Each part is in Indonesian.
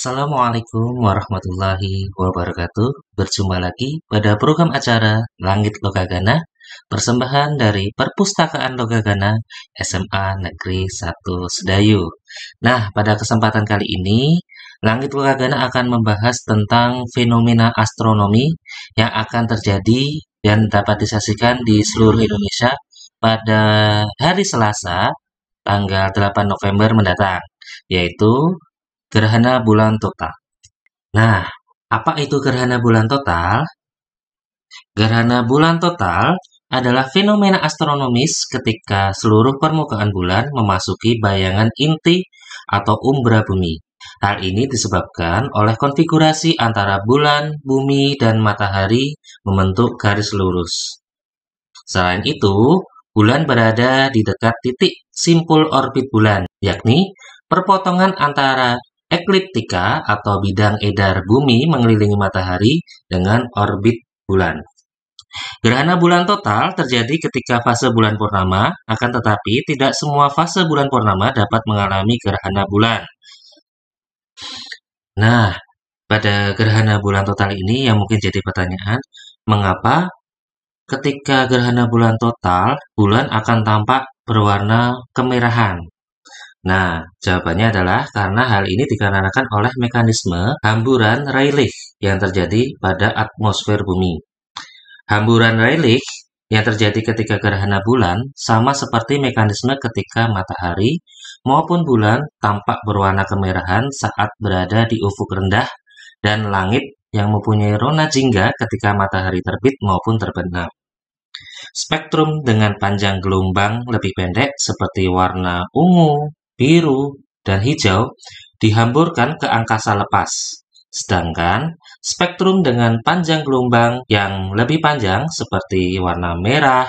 Assalamualaikum warahmatullahi wabarakatuh. Berjumpa lagi pada program acara Langit Logagana, persembahan dari Perpustakaan Logagana SMA Negeri 1 Sedayu. Nah, pada kesempatan kali ini, Langit Logagana akan membahas tentang fenomena astronomi yang akan terjadi dan dapat disaksikan di seluruh Indonesia pada hari Selasa, tanggal 8 November mendatang, yaitu Gerhana bulan total. Nah, apa itu gerhana bulan total? Gerhana bulan total adalah fenomena astronomis ketika seluruh permukaan bulan memasuki bayangan inti atau umbra bumi. Hal ini disebabkan oleh konfigurasi antara bulan, bumi, dan matahari membentuk garis lurus. Selain itu, bulan berada di dekat titik simpul orbit bulan, yakni perpotongan antara ekliptika atau bidang edar bumi mengelilingi matahari dengan orbit bulan. Gerhana bulan total terjadi ketika fase bulan purnama, akan tetapi tidak semua fase bulan purnama dapat mengalami gerhana bulan. Nah, pada gerhana bulan total ini yang mungkin jadi pertanyaan, mengapa ketika gerhana bulan total, bulan akan tampak berwarna kemerahan Nah, jawabannya adalah karena hal ini dikarenakan oleh mekanisme hamburan Rayleigh yang terjadi pada atmosfer bumi. Hamburan Rayleigh yang terjadi ketika gerhana bulan sama seperti mekanisme ketika matahari maupun bulan tampak berwarna kemerahan saat berada di ufuk rendah dan langit yang mempunyai rona jingga ketika matahari terbit maupun terbenam. Spektrum dengan panjang gelombang lebih pendek seperti warna ungu, biru, dan hijau dihamburkan ke angkasa lepas. Sedangkan spektrum dengan panjang gelombang yang lebih panjang seperti warna merah,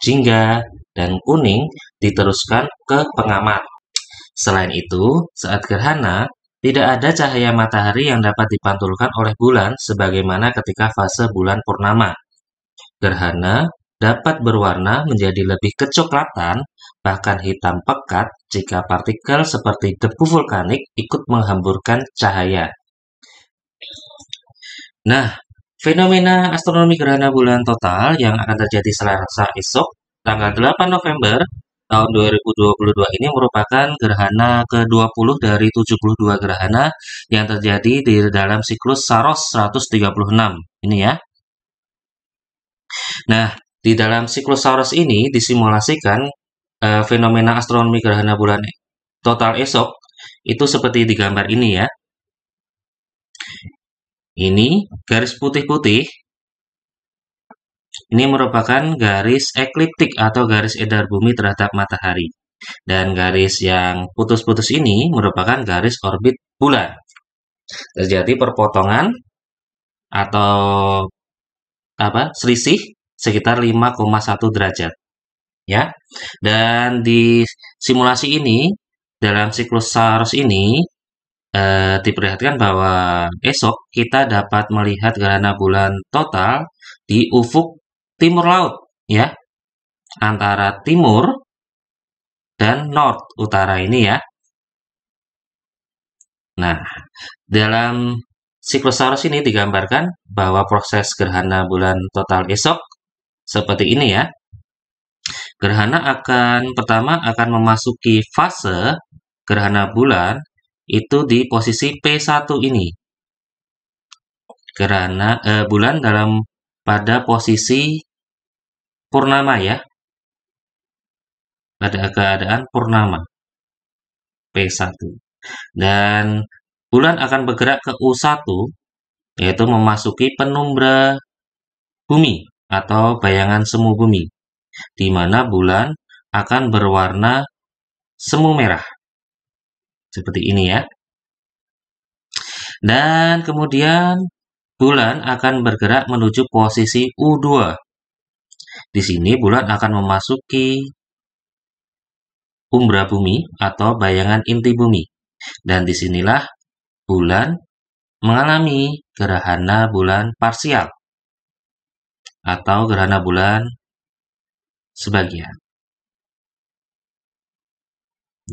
jingga, dan kuning diteruskan ke pengamat. Selain itu, saat gerhana, tidak ada cahaya matahari yang dapat dipantulkan oleh bulan sebagaimana ketika fase bulan purnama. Gerhana dapat berwarna menjadi lebih kecoklatan bahkan hitam pekat jika partikel seperti debu vulkanik ikut menghamburkan cahaya. Nah, fenomena astronomi gerhana bulan total yang akan terjadi selasa esok, tanggal 8 November tahun 2022 ini merupakan gerhana ke-20 dari 72 gerhana yang terjadi di dalam siklus Saros 136. Ini ya. Nah, di dalam siklus Saros ini disimulasikan Eh, fenomena astronomi gerhana bulan total esok itu seperti di gambar ini ya. Ini garis putih-putih. Ini merupakan garis ekliptik atau garis edar bumi terhadap matahari. Dan garis yang putus-putus ini merupakan garis orbit bulan. Terjadi perpotongan atau apa selisih sekitar 5,1 derajat ya. Dan di simulasi ini dalam siklus SARS ini eh, diperlihatkan bahwa esok kita dapat melihat gerhana bulan total di ufuk timur laut ya. Antara timur dan north utara ini ya. Nah, dalam siklus Saros ini digambarkan bahwa proses gerhana bulan total esok seperti ini ya. Gerhana akan pertama akan memasuki fase gerhana bulan itu di posisi P1 ini. Gerhana eh, bulan dalam pada posisi purnama ya. Pada keadaan purnama. P1. Dan bulan akan bergerak ke U1 yaitu memasuki penumbra bumi atau bayangan semu bumi di mana bulan akan berwarna semu merah. Seperti ini ya. Dan kemudian bulan akan bergerak menuju posisi U2. Di sini bulan akan memasuki umbra bumi atau bayangan inti bumi. Dan disinilah bulan mengalami gerhana bulan parsial atau gerhana bulan sebagian.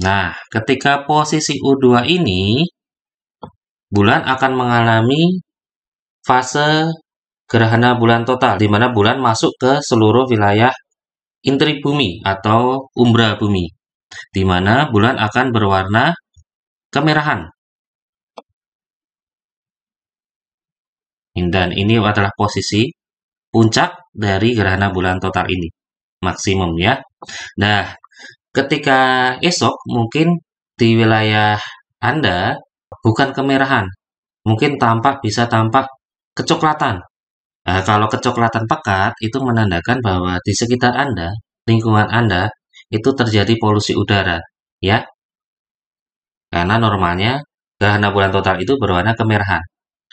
Nah, ketika posisi U2 ini, bulan akan mengalami fase gerhana bulan total, di mana bulan masuk ke seluruh wilayah intrik bumi atau umbra bumi, di mana bulan akan berwarna kemerahan. Dan ini adalah posisi puncak dari gerhana bulan total ini maksimum ya. Nah, ketika esok mungkin di wilayah Anda bukan kemerahan, mungkin tampak bisa tampak kecoklatan. Nah, kalau kecoklatan pekat itu menandakan bahwa di sekitar Anda, lingkungan Anda itu terjadi polusi udara, ya. Karena normalnya gerhana bulan total itu berwarna kemerahan.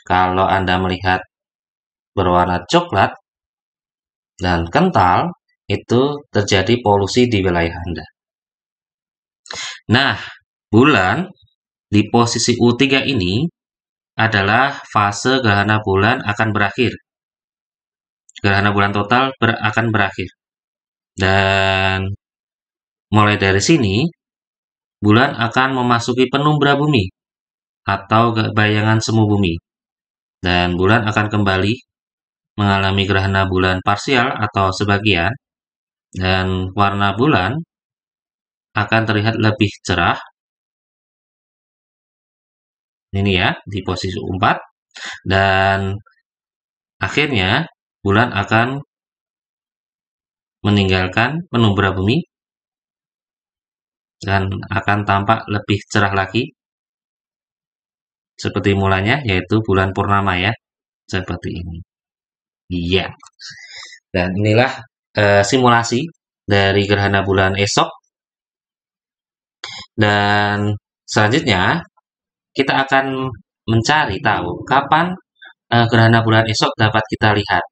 Kalau Anda melihat berwarna coklat dan kental, itu terjadi polusi di wilayah Anda. Nah, bulan di posisi U3 ini adalah fase gerhana bulan akan berakhir. Gerhana bulan total ber akan berakhir. Dan mulai dari sini, bulan akan memasuki penumbra bumi atau bayangan semu bumi. Dan bulan akan kembali mengalami gerhana bulan parsial atau sebagian dan warna bulan akan terlihat lebih cerah. Ini ya, di posisi 4. Dan akhirnya bulan akan meninggalkan penumbra bumi dan akan tampak lebih cerah lagi seperti mulanya yaitu bulan purnama ya seperti ini iya dan inilah Eh, simulasi dari gerhana bulan esok. Dan selanjutnya kita akan mencari tahu kapan uh, gerhana bulan esok dapat kita lihat.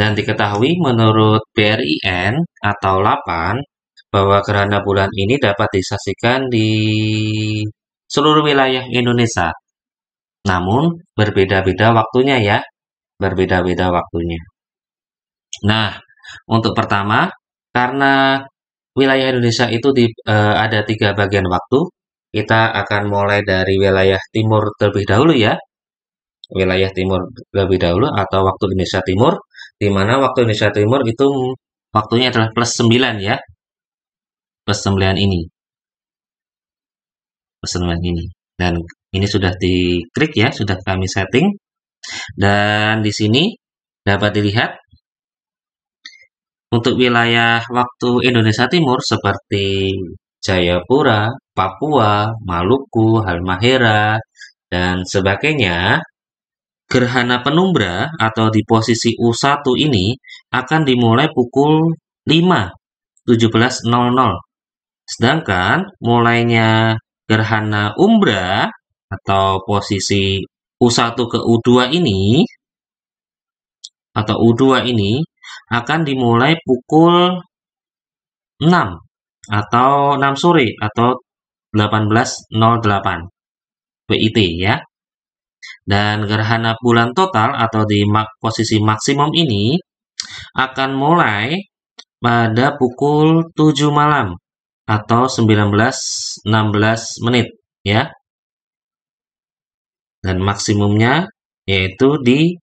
Dan diketahui menurut BRIN atau 8 bahwa gerhana bulan ini dapat disaksikan di seluruh wilayah Indonesia. Namun berbeda-beda waktunya ya, berbeda-beda waktunya. Nah, untuk pertama, karena wilayah Indonesia itu di, e, ada tiga bagian waktu, kita akan mulai dari wilayah timur terlebih dahulu ya. Wilayah timur terlebih dahulu atau waktu Indonesia Timur, di mana waktu Indonesia Timur itu waktunya adalah plus 9 ya. Plus 9 ini. Plus 9 ini. Dan ini sudah diklik ya, sudah kami setting. Dan di sini dapat dilihat untuk wilayah waktu Indonesia Timur seperti Jayapura, Papua, Maluku, Halmahera, dan sebagainya, gerhana penumbra atau di posisi U1 ini akan dimulai pukul 5.17.00. Sedangkan mulainya gerhana umbra atau posisi U1 ke U2 ini atau U2 ini akan dimulai pukul 6 atau 6 sore atau 18.08 WIT ya. Dan gerhana bulan total atau di mak posisi maksimum ini akan mulai pada pukul 7 malam atau 19.16 menit ya. Dan maksimumnya yaitu di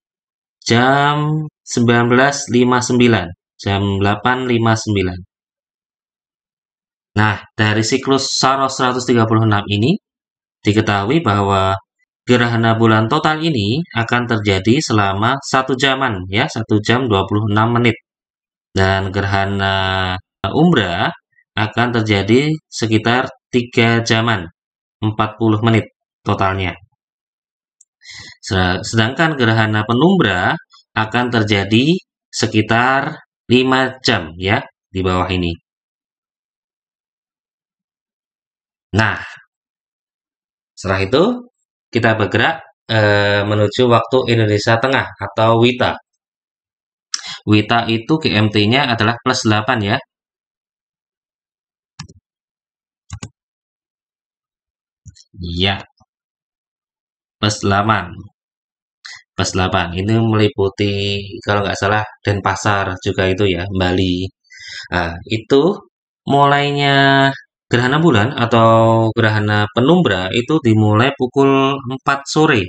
jam 19.59 jam 8.59. Nah, dari siklus Saros 136 ini diketahui bahwa gerhana bulan total ini akan terjadi selama satu jaman ya, 1 jam 26 menit. Dan gerhana umbra akan terjadi sekitar 3 jaman 40 menit totalnya. Sedangkan gerhana penumbra akan terjadi sekitar 5 jam ya di bawah ini. Nah, setelah itu kita bergerak e, menuju waktu Indonesia Tengah atau WITA. WITA itu GMT-nya adalah plus 8 ya. Ya, Plus 8. Mas 8 ini meliputi kalau nggak salah Denpasar juga itu ya Bali nah, itu mulainya gerhana bulan atau gerhana penumbra itu dimulai pukul 4 sore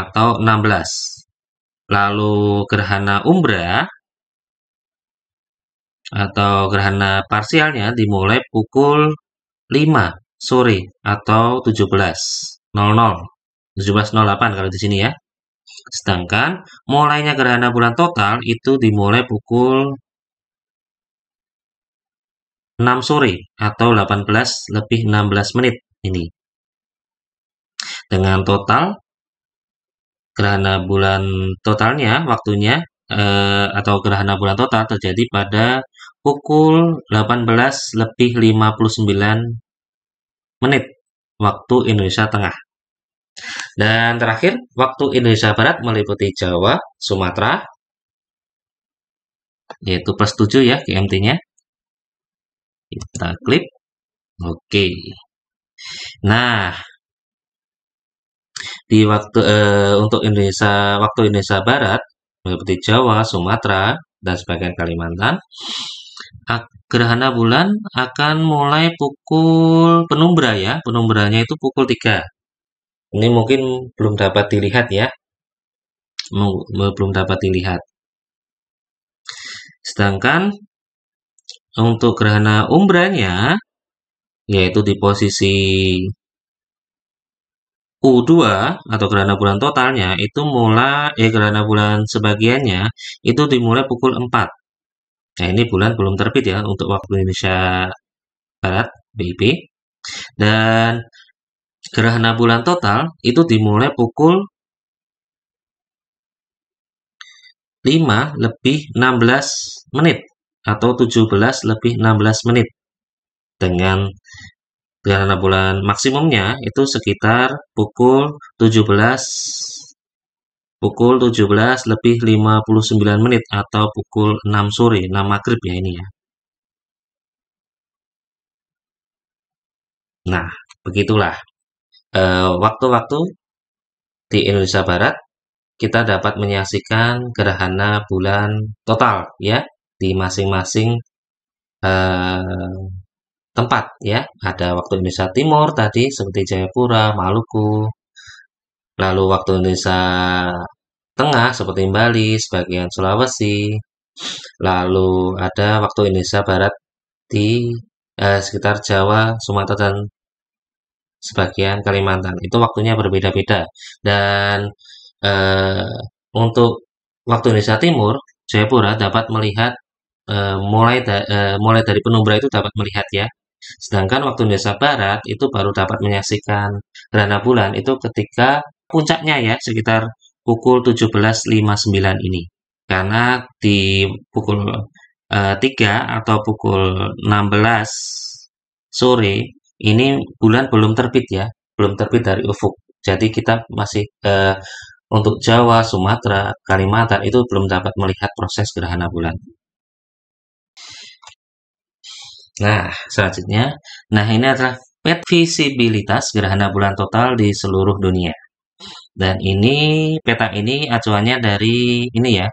atau 16 lalu gerhana umbra atau gerhana parsialnya dimulai pukul 5 sore atau 17.00 17.08 kalau di sini ya Sedangkan mulainya gerhana bulan total itu dimulai pukul 6 sore atau 18 lebih 16 menit ini. Dengan total gerhana bulan totalnya waktunya eh, atau gerhana bulan total terjadi pada pukul 18 lebih 59 menit waktu Indonesia Tengah. Dan terakhir, waktu Indonesia Barat meliputi Jawa, Sumatera, yaitu plus 7 ya GMT-nya. Kita klik. Oke. Nah, di waktu eh, untuk Indonesia waktu Indonesia Barat meliputi Jawa, Sumatera, dan sebagian Kalimantan. Gerhana bulan akan mulai pukul penumbra ya, penumbranya itu pukul 3. Ini mungkin belum dapat dilihat ya. Belum dapat dilihat. Sedangkan untuk gerhana umbranya yaitu di posisi U2 atau gerhana bulan totalnya itu mulai eh gerhana bulan sebagiannya itu dimulai pukul 4. Nah, ini bulan belum terbit ya untuk waktu Indonesia Barat BIP. Dan gerhana bulan total itu dimulai pukul 5 lebih 16 menit atau 17 lebih 16 menit dengan gerhana bulan maksimumnya itu sekitar pukul 17 pukul 17 lebih 59 menit atau pukul 6 sore 6 maghrib ya ini ya nah begitulah Eh, waktu-waktu di Indonesia Barat kita dapat menyaksikan gerhana bulan total ya di masing-masing eh, tempat ya ada waktu Indonesia Timur tadi seperti Jayapura, Maluku, lalu waktu Indonesia Tengah seperti Bali, sebagian Sulawesi, lalu ada waktu Indonesia Barat di eh, sekitar Jawa, Sumatera dan sebagian Kalimantan. Itu waktunya berbeda-beda. Dan eh, untuk waktu Indonesia Timur, Jayapura dapat melihat eh, mulai da, eh, mulai dari penumbra itu dapat melihat ya. Sedangkan waktu Indonesia Barat itu baru dapat menyaksikan gerhana bulan itu ketika puncaknya ya sekitar pukul 17.59 ini. Karena di pukul eh, 3 atau pukul 16 sore ini bulan belum terbit ya, belum terbit dari ufuk. Jadi kita masih eh, untuk Jawa, Sumatera, Kalimantan itu belum dapat melihat proses gerhana bulan. Nah, selanjutnya, nah ini adalah pet visibilitas gerhana bulan total di seluruh dunia. Dan ini peta ini acuannya dari ini ya.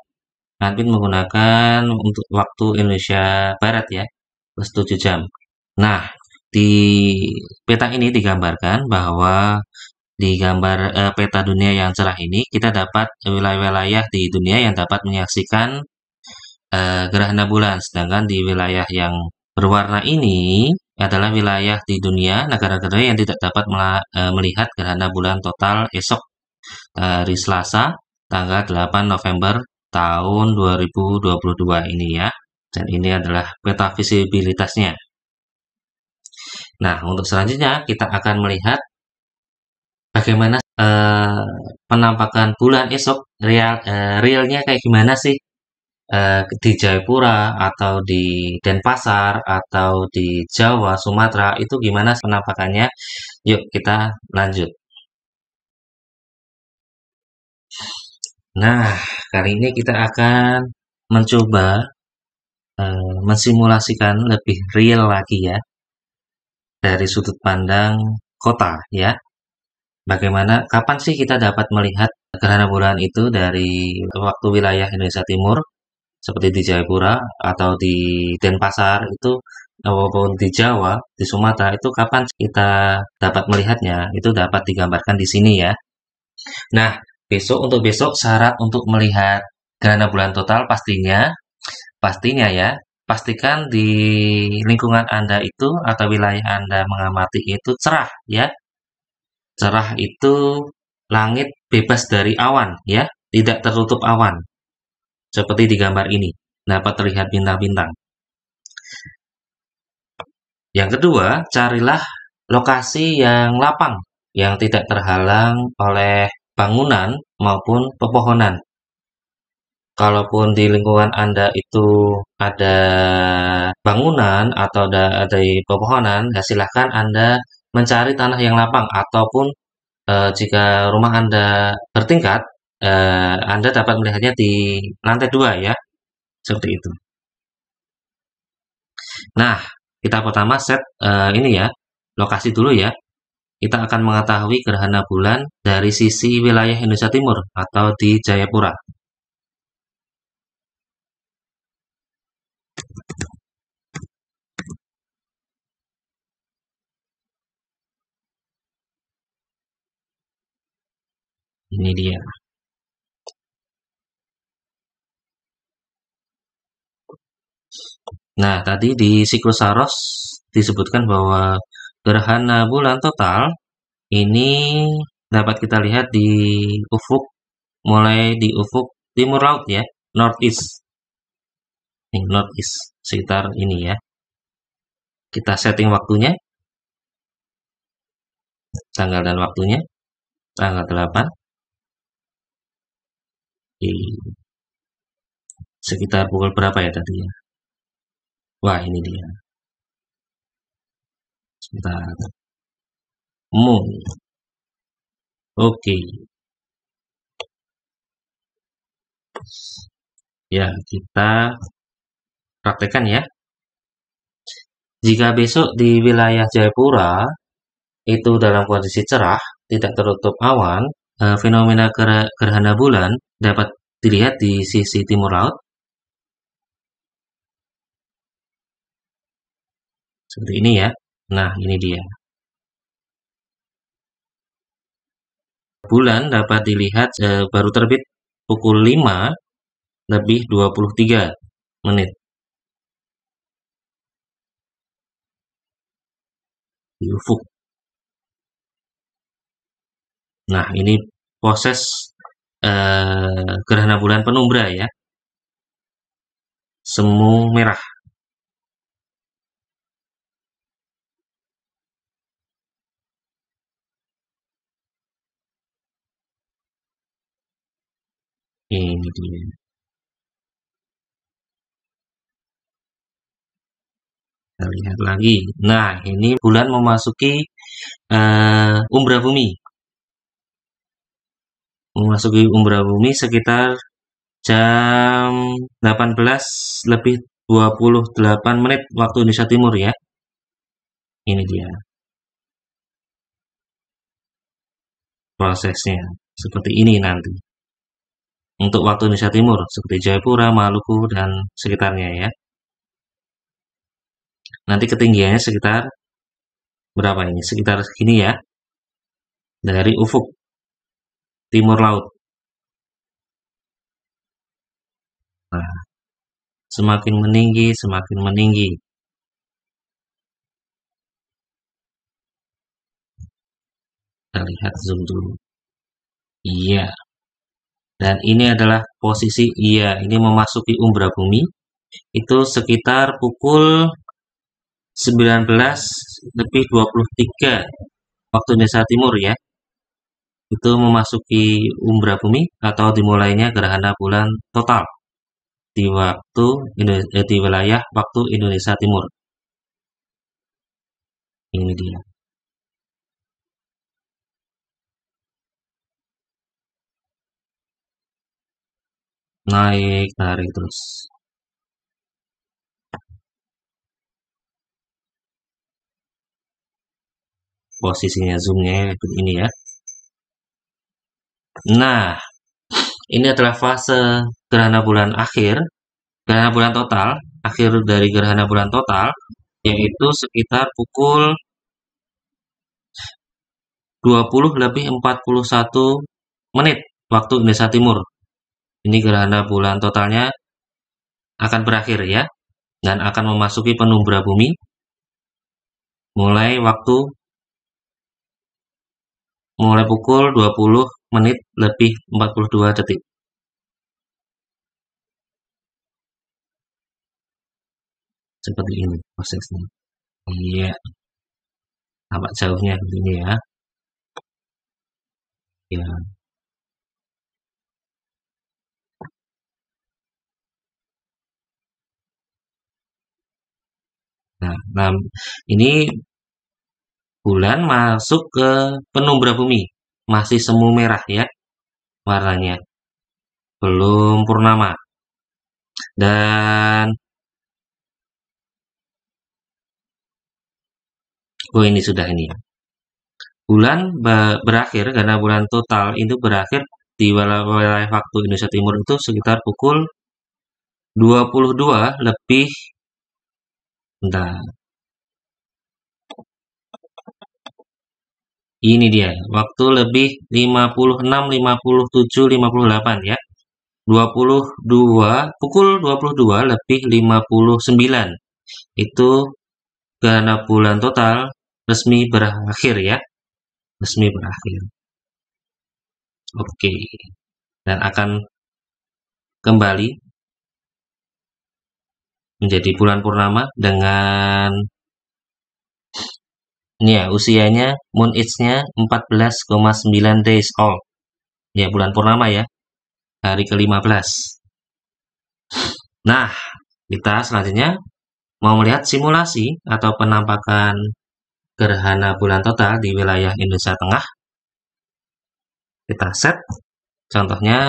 Admin menggunakan untuk waktu Indonesia Barat ya, plus 7 jam. Nah, di peta ini digambarkan bahwa di gambar eh, peta dunia yang cerah ini kita dapat wilayah-wilayah di dunia yang dapat menyaksikan eh, gerhana bulan, sedangkan di wilayah yang berwarna ini adalah wilayah di dunia negara-negara yang tidak dapat eh, melihat gerhana bulan total esok hari Selasa tanggal 8 November tahun 2022 ini ya. Dan ini adalah peta visibilitasnya. Nah, untuk selanjutnya kita akan melihat bagaimana eh, penampakan bulan esok real eh, realnya kayak gimana sih eh, di Jayapura atau di Denpasar atau di Jawa, Sumatera itu gimana penampakannya? Yuk kita lanjut. Nah, kali ini kita akan mencoba eh, mensimulasikan lebih real lagi ya dari sudut pandang kota ya. Bagaimana, kapan sih kita dapat melihat gerhana bulan itu dari waktu wilayah Indonesia Timur seperti di Jayapura atau di Denpasar itu maupun di Jawa, di Sumatera itu kapan kita dapat melihatnya? Itu dapat digambarkan di sini ya. Nah, besok untuk besok syarat untuk melihat gerhana bulan total pastinya pastinya ya pastikan di lingkungan Anda itu atau wilayah Anda mengamati itu cerah ya. Cerah itu langit bebas dari awan ya, tidak tertutup awan. Seperti di gambar ini, dapat terlihat bintang-bintang. Yang kedua, carilah lokasi yang lapang, yang tidak terhalang oleh bangunan maupun pepohonan kalaupun di lingkungan Anda itu ada bangunan atau ada, ada pepohonan, ya silahkan Anda mencari tanah yang lapang ataupun e, jika rumah Anda bertingkat, e, Anda dapat melihatnya di lantai dua ya, seperti itu. Nah, kita pertama set e, ini ya, lokasi dulu ya. Kita akan mengetahui gerhana bulan dari sisi wilayah Indonesia Timur atau di Jayapura. ini dia nah tadi di siklus Saros disebutkan bahwa gerhana bulan total ini dapat kita lihat di ufuk mulai di ufuk timur laut ya northeast load is sekitar ini ya. Kita setting waktunya. Tanggal dan waktunya. Tanggal 8. Di sekitar pukul berapa ya tadi ya? Wah, ini dia. Sebentar. Moon. Oke. Ya, kita Praktekan ya. Jika besok di wilayah Jayapura itu dalam kondisi cerah, tidak tertutup awan, eh, fenomena gerhana bulan dapat dilihat di sisi timur laut. Seperti ini ya. Nah, ini dia. Bulan dapat dilihat eh, baru terbit pukul 5 lebih 23 menit. ufuk. Nah, ini proses eh, gerhana bulan penumbra ya. Semu merah. Ini dia. Kita lihat lagi. Nah, ini bulan memasuki uh, umbra bumi. Memasuki umbra bumi sekitar jam 18 lebih 28 menit waktu Indonesia Timur ya. Ini dia. Prosesnya seperti ini nanti. Untuk waktu Indonesia Timur seperti Jayapura, Maluku dan sekitarnya ya nanti ketinggiannya sekitar berapa ini? Sekitar ini ya, dari ufuk timur laut. Nah, semakin meninggi, semakin meninggi. Kita lihat zoom dulu. Iya. Dan ini adalah posisi iya, ini memasuki umbra bumi itu sekitar pukul 19 lebih 23 waktu Indonesia Timur ya. Itu memasuki umbra bumi atau dimulainya gerhana bulan total di waktu eh, di wilayah waktu Indonesia Timur. Ini dia. Naik, tarik terus. posisinya zoomnya ya, ini ya nah ini adalah fase gerhana bulan akhir gerhana bulan total akhir dari gerhana bulan total yaitu sekitar pukul 20 lebih 41 menit waktu Indonesia Timur. Ini gerhana bulan totalnya akan berakhir ya dan akan memasuki penumbra bumi mulai waktu mulai pukul 20 menit lebih 42 detik. Seperti ini prosesnya. Iya. Apa jauhnya begini ya. Ya. Nah, nah ini bulan masuk ke penumbra bumi masih semu merah ya warnanya belum purnama dan oh ini sudah ini ya bulan berakhir karena bulan total itu berakhir di wilayah waktu Indonesia Timur itu sekitar pukul 22 lebih bentar Ini dia, waktu lebih 56, 57, 58 ya. 22, pukul 22 lebih 59. Itu karena bulan total resmi berakhir ya. Resmi berakhir. Oke. Dan akan kembali menjadi bulan purnama dengan ini ya usianya moon age-nya 14,9 days old. Ya bulan purnama ya. Hari ke-15. Nah, kita selanjutnya mau melihat simulasi atau penampakan gerhana bulan total di wilayah Indonesia Tengah. Kita set contohnya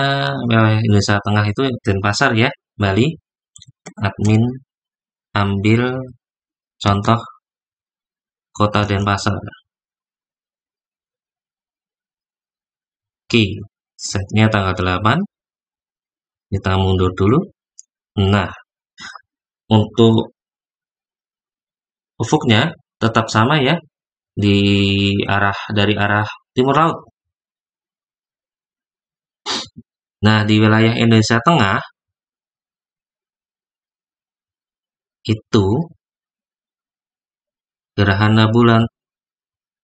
wilayah Indonesia Tengah itu Denpasar ya, Bali. Admin ambil contoh Kota Denpasar. Oke, setnya tanggal 8. Kita mundur dulu. Nah, untuk ufuknya tetap sama ya di arah dari arah timur laut. Nah, di wilayah Indonesia Tengah itu gerhana bulan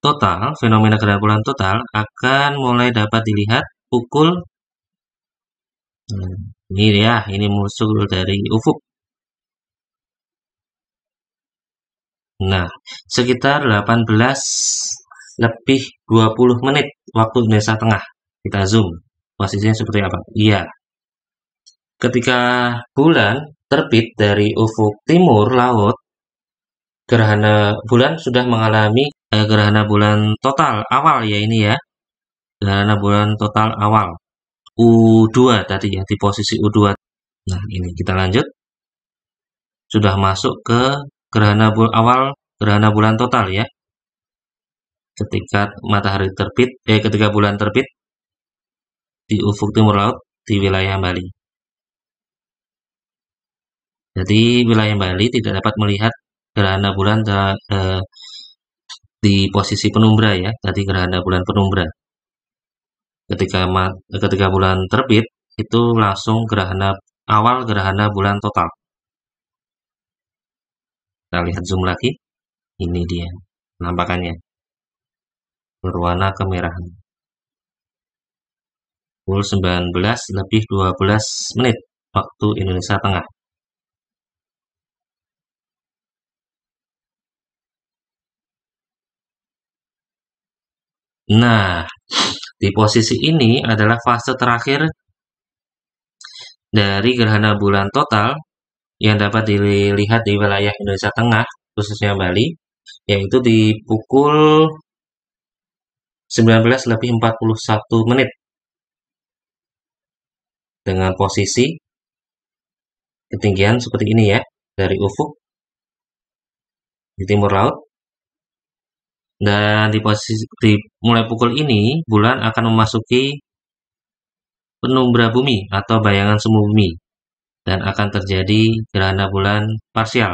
total, fenomena gerhana bulan total akan mulai dapat dilihat pukul hmm, ini ya, ini musuh dari ufuk. Nah, sekitar 18 lebih 20 menit waktu Indonesia Tengah. Kita zoom. Posisinya seperti apa? Iya. Ketika bulan terbit dari ufuk timur laut, gerhana bulan sudah mengalami eh, gerhana bulan total awal ya ini ya. Gerhana bulan total awal. U2 tadi ya, di posisi U2. Nah, ini kita lanjut. Sudah masuk ke gerhana bulan awal, gerhana bulan total ya. Ketika matahari terbit, eh ketika bulan terbit di ufuk timur laut di wilayah Bali. Jadi wilayah Bali tidak dapat melihat gerhana bulan eh, di posisi penumbra ya, tadi gerhana bulan penumbra. Ketika ketika bulan terbit itu langsung gerhana awal gerhana bulan total. Kita lihat zoom lagi. Ini dia penampakannya. Berwarna kemerahan. Pukul 19 lebih 12 menit waktu Indonesia Tengah. Nah, di posisi ini adalah fase terakhir dari gerhana bulan total yang dapat dilihat di wilayah Indonesia Tengah, khususnya Bali, yaitu di pukul 19 lebih 41 menit dengan posisi ketinggian seperti ini ya dari ufuk di timur laut dan di posisi di mulai pukul ini, bulan akan memasuki penumbra bumi atau bayangan semu bumi dan akan terjadi gerhana bulan parsial.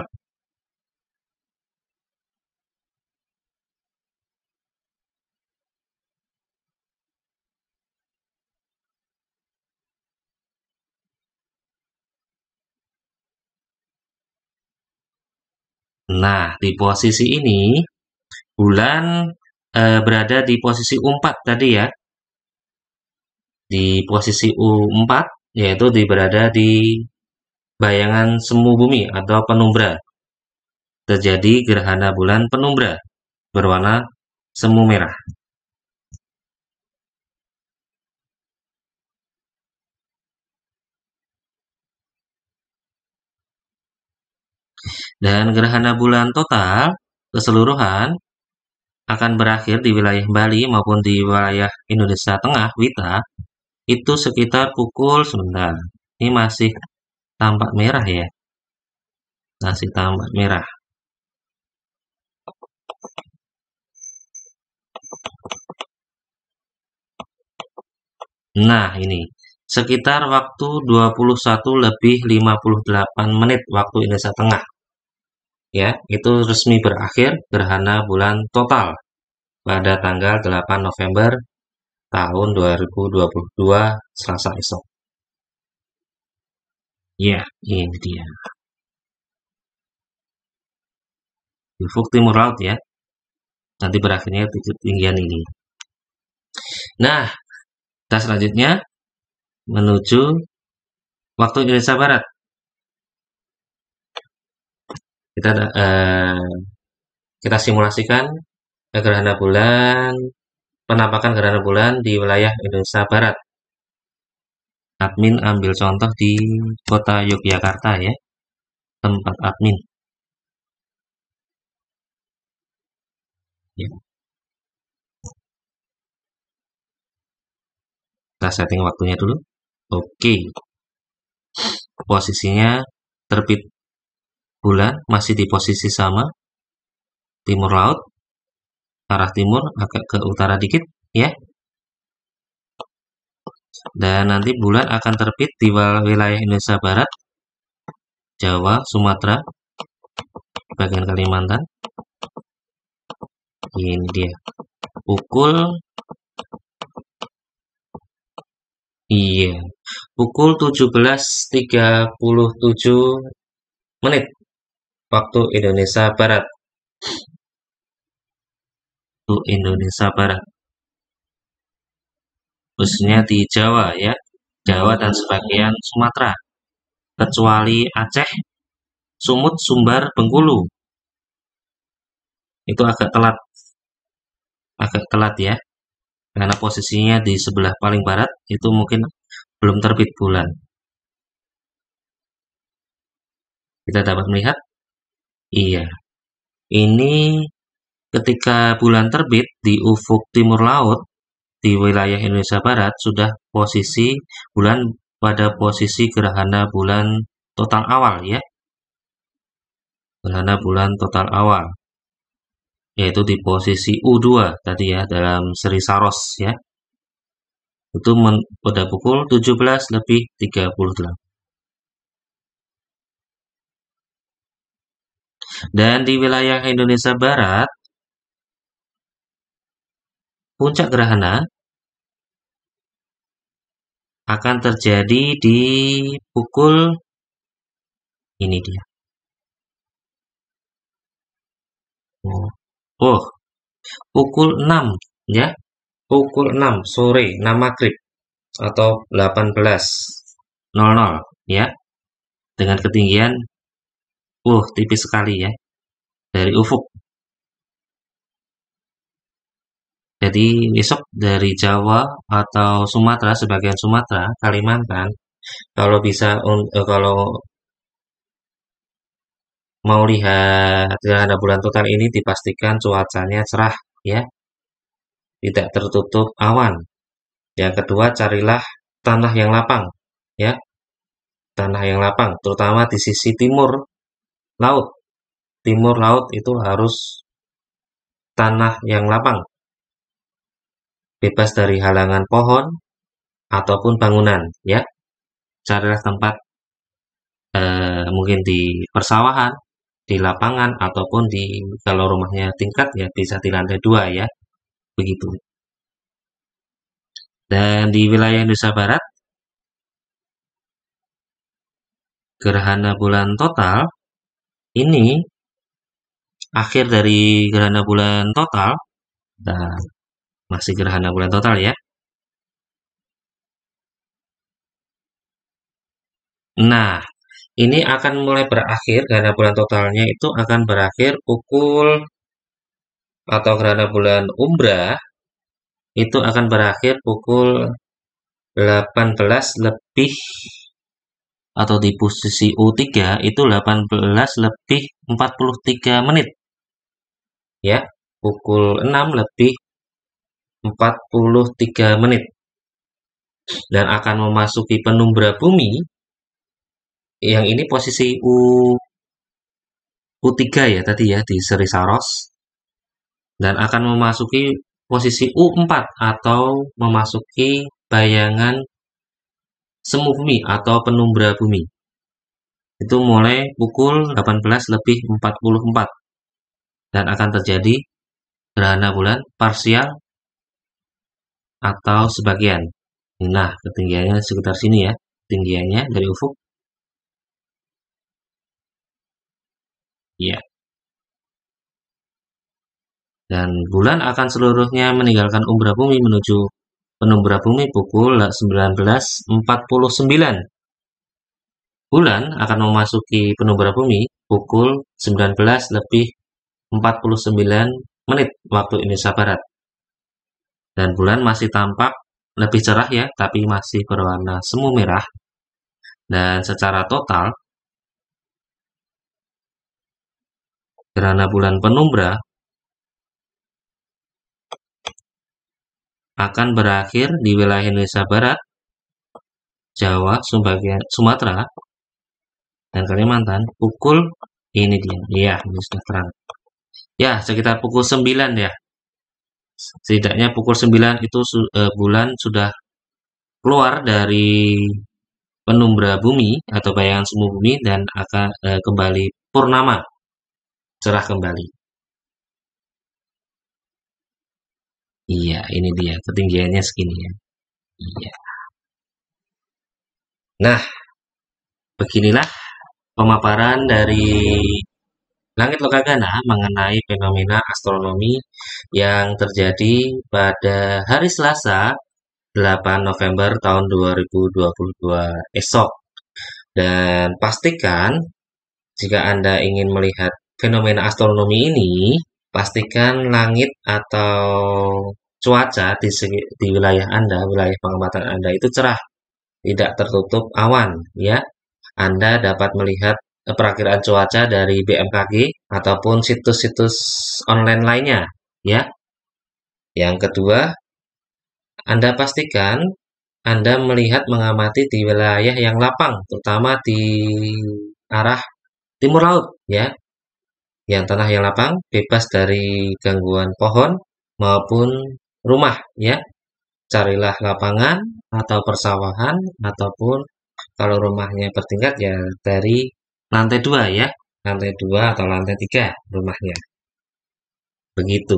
Nah, di posisi ini bulan e, berada di posisi U4 tadi ya. Di posisi U4 yaitu di berada di bayangan semu bumi atau penumbra. Terjadi gerhana bulan penumbra berwarna semu merah. Dan gerhana bulan total keseluruhan akan berakhir di wilayah Bali maupun di wilayah Indonesia Tengah, Wita, itu sekitar pukul sebentar. Ini masih tampak merah ya. Masih tampak merah. Nah, ini sekitar waktu 21 lebih 58 menit waktu Indonesia Tengah ya, itu resmi berakhir gerhana bulan total pada tanggal 8 November tahun 2022 Selasa esok. Ya, iya, ini dia. Ufuk Timur Laut ya. Nanti berakhirnya titik tinggian ini. Nah, kita selanjutnya menuju waktu Indonesia Barat kita uh, kita simulasikan gerhana bulan penampakan gerhana bulan di wilayah Indonesia Barat. Admin ambil contoh di kota Yogyakarta ya, tempat admin. Ya. Kita setting waktunya dulu. Oke. Posisinya terbit bulan masih di posisi sama timur laut arah timur agak ke utara dikit ya dan nanti bulan akan terbit di wilayah Indonesia Barat Jawa, Sumatera bagian Kalimantan ini dia pukul iya pukul 17.37 menit waktu Indonesia Barat. Waktu Indonesia Barat. Khususnya di Jawa ya, Jawa dan sebagian Sumatera. Kecuali Aceh, Sumut, Sumbar, Bengkulu. Itu agak telat. Agak telat ya. Karena posisinya di sebelah paling barat itu mungkin belum terbit bulan. Kita dapat melihat Iya. Ini ketika bulan terbit di ufuk timur laut di wilayah Indonesia Barat sudah posisi bulan pada posisi gerhana bulan total awal ya. Gerhana bulan total awal yaitu di posisi U2 tadi ya dalam seri Saros ya. Itu pada pukul 17 lebih 38 Dan di wilayah Indonesia Barat, puncak gerhana akan terjadi di pukul ini dia. Oh, oh pukul 6 ya. Pukul 6 sore 6 maghrib atau 18.00 ya. Dengan ketinggian Wuh tipis sekali ya. Dari ufuk. Jadi besok dari Jawa atau Sumatera, sebagian Sumatera, Kalimantan, kalau bisa eh, kalau mau lihat gerhana bulan total ini dipastikan cuacanya cerah ya, tidak tertutup awan. Yang kedua carilah tanah yang lapang ya, tanah yang lapang, terutama di sisi timur laut. Timur laut itu harus tanah yang lapang, bebas dari halangan pohon ataupun bangunan, ya. Carilah tempat eh, mungkin di persawahan, di lapangan ataupun di kalau rumahnya tingkat ya bisa di lantai dua ya, begitu. Dan di wilayah Indonesia Barat gerhana bulan total ini akhir dari gerhana bulan total. dan nah, masih gerhana bulan total ya. Nah, ini akan mulai berakhir, gerhana bulan totalnya itu akan berakhir pukul atau gerhana bulan umbra itu akan berakhir pukul 18 lebih atau di posisi U3 itu 18 lebih 43 menit. Ya, pukul 6 lebih 43 menit. Dan akan memasuki penumbra bumi yang ini posisi U U3 ya tadi ya di seri Saros dan akan memasuki posisi U4 atau memasuki bayangan semu bumi atau penumbra bumi. Itu mulai pukul 18 lebih 44 dan akan terjadi gerhana bulan parsial atau sebagian. Nah, ketinggiannya sekitar sini ya, ketinggiannya dari ufuk. Ya Dan bulan akan seluruhnya meninggalkan umbra bumi menuju penumbra bumi pukul 19.49. Bulan akan memasuki penumbra bumi pukul 19 lebih 49 menit waktu Indonesia Barat. Dan bulan masih tampak lebih cerah ya, tapi masih berwarna semu merah. Dan secara total, gerhana bulan penumbra akan berakhir di wilayah Indonesia Barat, Jawa, sebagian Sumatera, dan Kalimantan pukul ini dia. Iya, ini sudah terang. Ya, sekitar pukul 9 ya. Setidaknya pukul 9 itu uh, bulan sudah keluar dari penumbra bumi atau bayangan semu bumi dan akan uh, kembali purnama cerah kembali. Iya, ini dia ketinggiannya segini ya. Iya. Nah, beginilah pemaparan dari Langit Lokagana mengenai fenomena astronomi yang terjadi pada hari Selasa 8 November tahun 2022 esok. Dan pastikan jika Anda ingin melihat fenomena astronomi ini, Pastikan langit atau cuaca di, di wilayah Anda, wilayah pengamatan Anda itu cerah, tidak tertutup awan, ya. Anda dapat melihat eh, perakiran cuaca dari BMKG ataupun situs-situs online lainnya, ya. Yang kedua, Anda pastikan Anda melihat mengamati di wilayah yang lapang, terutama di arah timur laut, ya yang tanah yang lapang, bebas dari gangguan pohon maupun rumah ya. Carilah lapangan atau persawahan ataupun kalau rumahnya bertingkat ya dari lantai dua ya, lantai dua atau lantai tiga rumahnya. Begitu.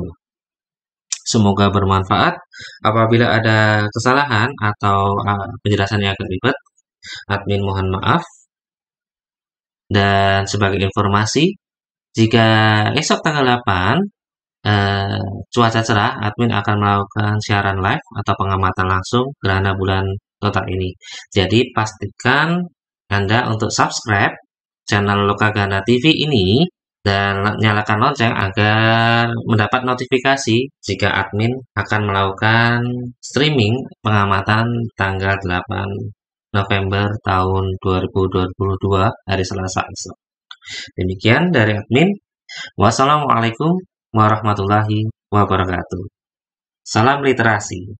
Semoga bermanfaat. Apabila ada kesalahan atau penjelasan yang agak ribet, admin mohon maaf. Dan sebagai informasi, jika esok tanggal 8 eh, cuaca cerah, admin akan melakukan siaran live atau pengamatan langsung gerhana bulan total ini. Jadi pastikan Anda untuk subscribe channel Loka Ganda TV ini dan nyalakan lonceng agar mendapat notifikasi jika admin akan melakukan streaming pengamatan tanggal 8 November tahun 2022 hari Selasa esok. Demikian dari admin. Wassalamualaikum warahmatullahi wabarakatuh. Salam literasi.